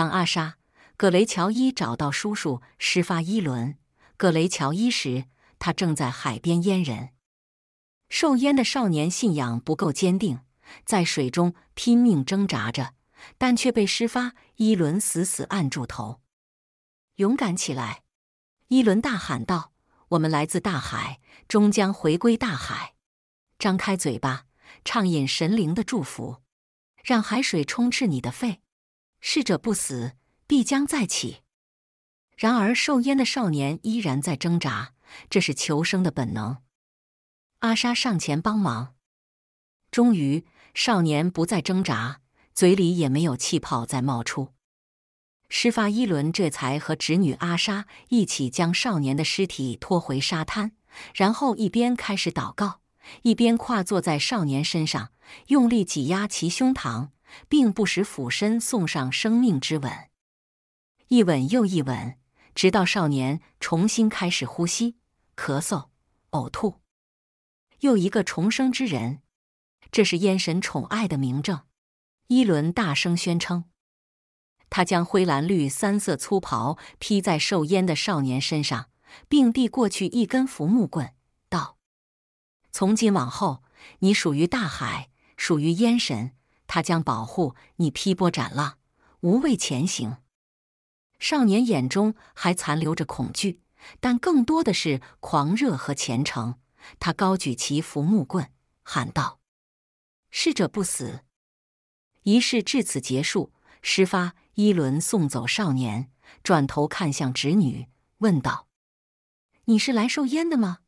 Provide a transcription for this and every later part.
当阿莎·格雷乔伊找到叔叔施发伊伦·格雷乔伊时，他正在海边淹人。受淹的少年信仰不够坚定，在水中拼命挣扎着，但却被施发伊伦死死按住头。勇敢起来！伊伦大喊道：“我们来自大海，终将回归大海。张开嘴巴，畅饮神灵的祝福，让海水充斥你的肺。”逝者不死，必将再起。然而，受淹的少年依然在挣扎，这是求生的本能。阿沙上前帮忙，终于，少年不再挣扎，嘴里也没有气泡再冒出。施法一轮，这才和侄女阿沙一起将少年的尸体拖回沙滩，然后一边开始祷告，一边跨坐在少年身上，用力挤压其胸膛。并不时俯身送上生命之吻，一吻又一吻，直到少年重新开始呼吸、咳嗽、呕吐，又一个重生之人。这是燕神宠爱的明证。伊伦大声宣称：“他将灰蓝绿三色粗袍披在受淹的少年身上，并递过去一根浮木棍，道：‘从今往后，你属于大海，属于燕神。’”他将保护你劈波斩浪，无畏前行。少年眼中还残留着恐惧，但更多的是狂热和虔诚。他高举祈福木棍，喊道：“逝者不死。”仪式至此结束。施发伊伦送走少年，转头看向侄女，问道：“你是来受烟的吗？”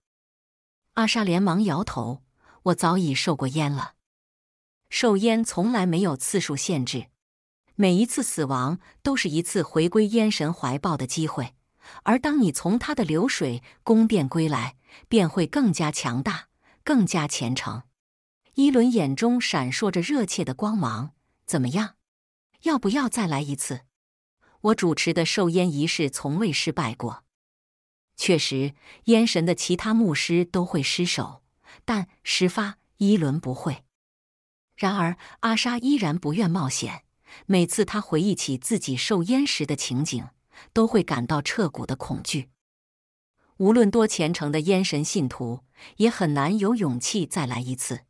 阿莎连忙摇头：“我早已受过烟了。”寿烟从来没有次数限制，每一次死亡都是一次回归烟神怀抱的机会，而当你从他的流水宫殿归来，便会更加强大，更加虔诚。伊伦眼中闪烁着热切的光芒，怎么样？要不要再来一次？我主持的寿烟仪式从未失败过。确实，烟神的其他牧师都会失手，但十发伊伦不会。然而，阿莎依然不愿冒险。每次她回忆起自己受淹时的情景，都会感到彻骨的恐惧。无论多虔诚的淹神信徒，也很难有勇气再来一次。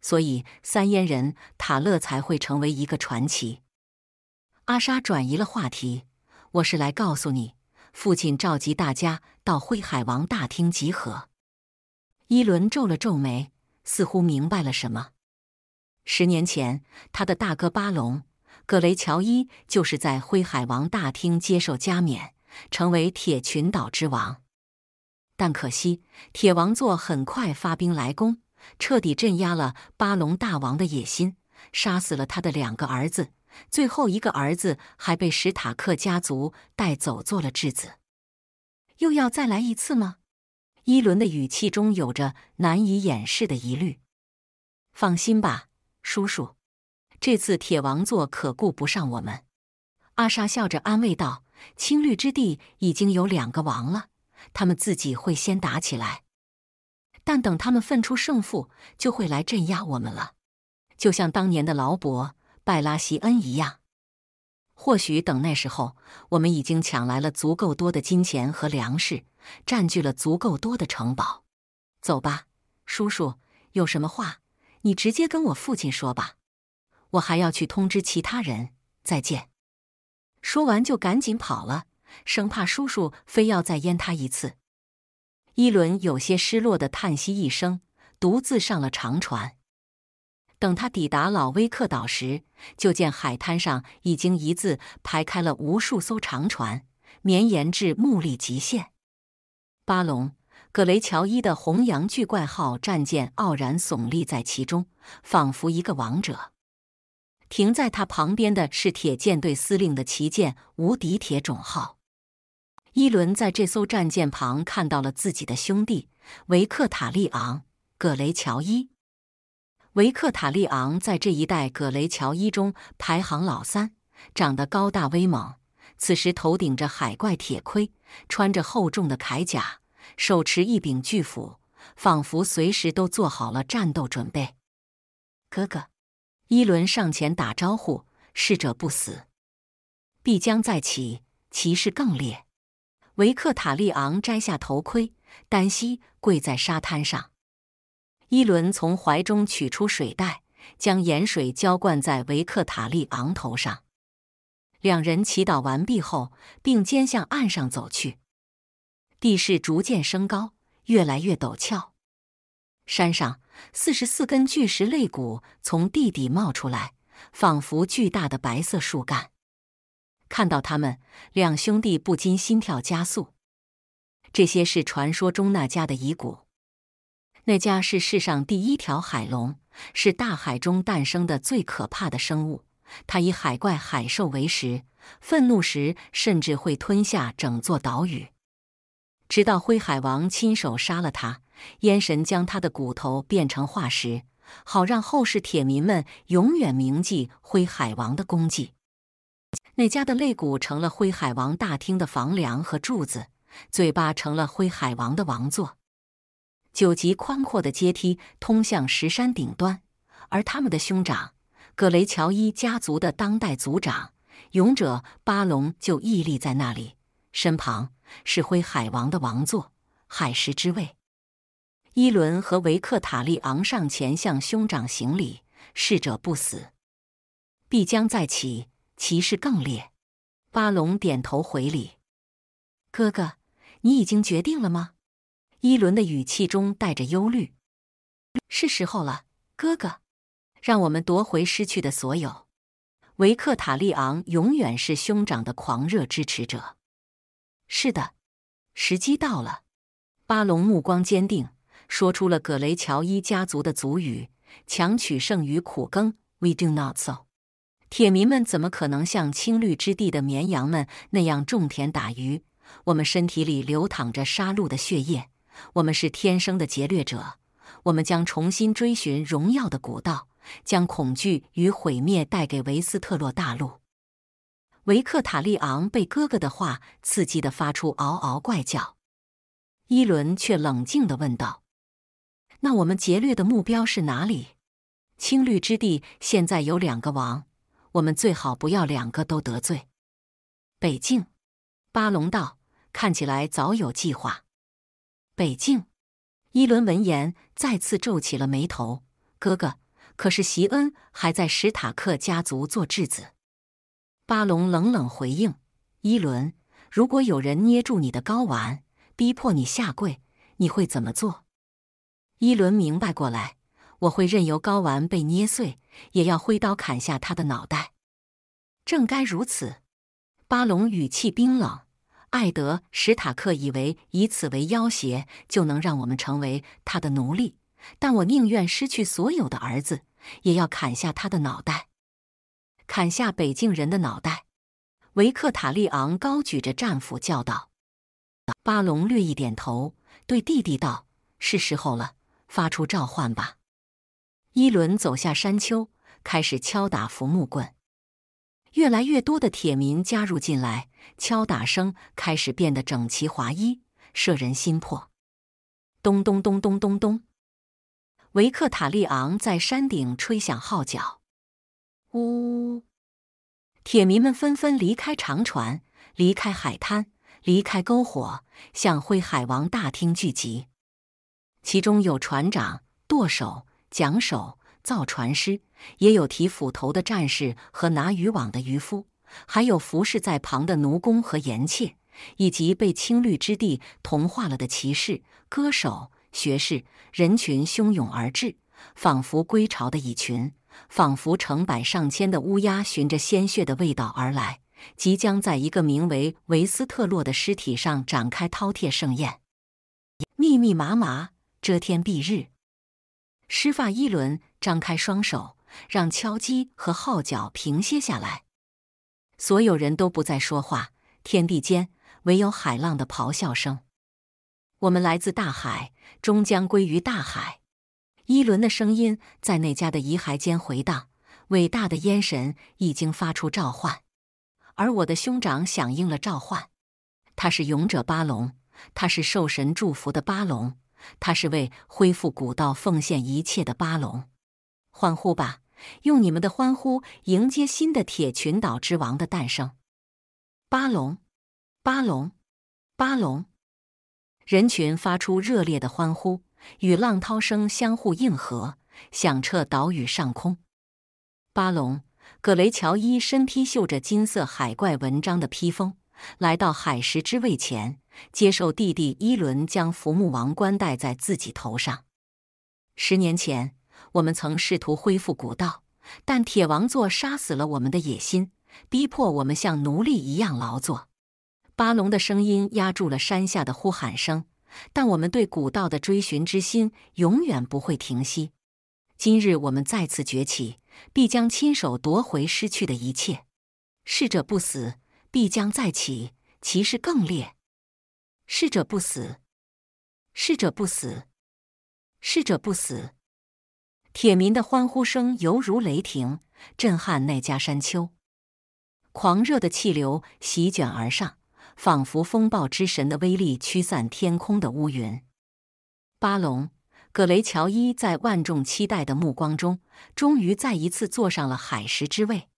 所以，三淹人塔勒才会成为一个传奇。阿莎转移了话题：“我是来告诉你，父亲召集大家到灰海王大厅集合。”伊伦皱了皱眉，似乎明白了什么。十年前，他的大哥巴隆·格雷乔伊就是在灰海王大厅接受加冕，成为铁群岛之王。但可惜，铁王座很快发兵来攻，彻底镇压了巴隆大王的野心，杀死了他的两个儿子，最后一个儿子还被史塔克家族带走做了质子。又要再来一次吗？伊伦的语气中有着难以掩饰的疑虑。放心吧。叔叔，这次铁王座可顾不上我们。阿莎笑着安慰道：“青绿之地已经有两个王了，他们自己会先打起来。但等他们分出胜负，就会来镇压我们了，就像当年的劳勃·拜拉席恩一样。或许等那时候，我们已经抢来了足够多的金钱和粮食，占据了足够多的城堡。走吧，叔叔，有什么话？”你直接跟我父亲说吧，我还要去通知其他人。再见。说完就赶紧跑了，生怕叔叔非要再淹他一次。伊伦有些失落的叹息一声，独自上了长船。等他抵达老威克岛时，就见海滩上已经一字排开了无数艘长船，绵延至目力极限。巴龙。葛雷乔伊的红羊巨怪号战舰傲然耸立在其中，仿佛一个王者。停在他旁边的是铁舰队司令的旗舰“无敌铁种号”。伊伦在这艘战舰旁看到了自己的兄弟维克塔利昂·葛雷乔伊。维克塔利昂在这一代葛雷乔伊中排行老三，长得高大威猛。此时头顶着海怪铁盔，穿着厚重的铠甲。手持一柄巨斧，仿佛随时都做好了战斗准备。哥哥，伊伦上前打招呼：“逝者不死，必将再起；骑士更烈。”维克塔利昂摘下头盔，单膝跪在沙滩上。伊伦从怀中取出水袋，将盐水浇灌在维克塔利昂头上。两人祈祷完毕后，并肩向岸上走去。地势逐渐升高，越来越陡峭。山上四十四根巨石肋骨从地底冒出来，仿佛巨大的白色树干。看到他们，两兄弟不禁心跳加速。这些是传说中那家的遗骨。那家是世上第一条海龙，是大海中诞生的最可怕的生物。它以海怪、海兽为食，愤怒时甚至会吞下整座岛屿。直到灰海王亲手杀了他，燕神将他的骨头变成化石，好让后世铁民们永远铭记灰海王的功绩。那家的肋骨成了灰海王大厅的房梁和柱子，嘴巴成了灰海王的王座。九级宽阔的阶梯通向石山顶端，而他们的兄长，格雷乔伊家族的当代族长，勇者巴隆就屹立在那里，身旁。是灰海王的王座，海石之位。伊伦和维克塔利昂上前向兄长行礼。逝者不死，必将再起，骑士更烈。巴龙点头回礼。哥哥，你已经决定了吗？伊伦的语气中带着忧虑。是时候了，哥哥，让我们夺回失去的所有。维克塔利昂永远是兄长的狂热支持者。是的，时机到了。巴龙目光坚定，说出了葛雷乔伊家族的族语：“强取胜于苦耕。” We do not so。铁民们怎么可能像青绿之地的绵羊们那样种田打鱼？我们身体里流淌着杀戮的血液，我们是天生的劫掠者。我们将重新追寻荣耀的古道，将恐惧与毁灭带给维斯特洛大陆。维克塔利昂被哥哥的话刺激的发出嗷嗷怪叫，伊伦却冷静的问道：“那我们劫掠的目标是哪里？青绿之地现在有两个王，我们最好不要两个都得罪。”北境，巴隆道：“看起来早有计划。”北境，伊伦闻言再次皱起了眉头：“哥哥，可是席恩还在史塔克家族做质子。”巴龙冷冷回应：“伊伦，如果有人捏住你的睾丸，逼迫你下跪，你会怎么做？”伊伦明白过来：“我会任由睾丸被捏碎，也要挥刀砍下他的脑袋。”正该如此。巴龙语气冰冷：“艾德·史塔克以为以此为要挟就能让我们成为他的奴隶，但我宁愿失去所有的儿子，也要砍下他的脑袋。”砍下北境人的脑袋，维克塔利昂高举着战斧叫道：“巴龙略一点头，对弟弟道：是时候了，发出召唤吧。”伊伦走下山丘，开始敲打浮木棍。越来越多的铁民加入进来，敲打声开始变得整齐划一，摄人心魄。咚咚咚咚咚咚！维克塔利昂在山顶吹响号角。呜！铁民们纷纷离开长船，离开海滩，离开篝火，向灰海王大厅聚集。其中有船长、舵手、桨手、造船师，也有提斧头的战士和拿渔网的渔夫，还有服侍在旁的奴工和盐妾，以及被青绿之地同化了的骑士、歌手、学士。人群汹涌而至，仿佛归巢的蚁群。仿佛成百上千的乌鸦循着鲜血的味道而来，即将在一个名为维斯特洛的尸体上展开饕餮盛宴。密密麻麻，遮天蔽日。施发伊伦张开双手，让敲击和号角平歇下来。所有人都不再说话，天地间唯有海浪的咆哮声。我们来自大海，终将归于大海。伊伦的声音在那家的遗骸间回荡。伟大的烟神已经发出召唤，而我的兄长响应了召唤。他是勇者巴龙，他是受神祝福的巴龙，他是为恢复古道奉献一切的巴龙。欢呼吧，用你们的欢呼迎接新的铁群岛之王的诞生！巴龙，巴龙，巴龙！人群发出热烈的欢呼。与浪涛声相互应和，响彻岛屿上空。巴龙、葛雷乔伊身披绣着金色海怪纹章的披风，来到海石之位前，接受弟弟伊伦将浮木王冠戴在自己头上。十年前，我们曾试图恢复古道，但铁王座杀死了我们的野心，逼迫我们像奴隶一样劳作。巴龙的声音压住了山下的呼喊声。但我们对古道的追寻之心永远不会停息。今日我们再次崛起，必将亲手夺回失去的一切。逝者不死，必将再起，其势更烈。逝者不死，逝者不死，逝者不死。铁民的欢呼声犹如雷霆，震撼那家山丘。狂热的气流席卷而上。仿佛风暴之神的威力驱散天空的乌云，巴龙。葛雷乔伊在万众期待的目光中，终于再一次坐上了海石之位。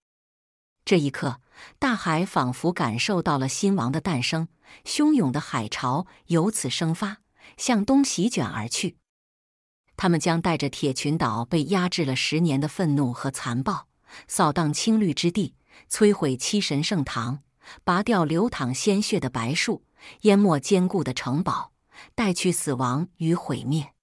这一刻，大海仿佛感受到了新王的诞生，汹涌的海潮由此生发，向东席卷而去。他们将带着铁群岛被压制了十年的愤怒和残暴，扫荡青绿之地，摧毁七神圣堂。拔掉流淌鲜血的白树，淹没坚固的城堡，带去死亡与毁灭。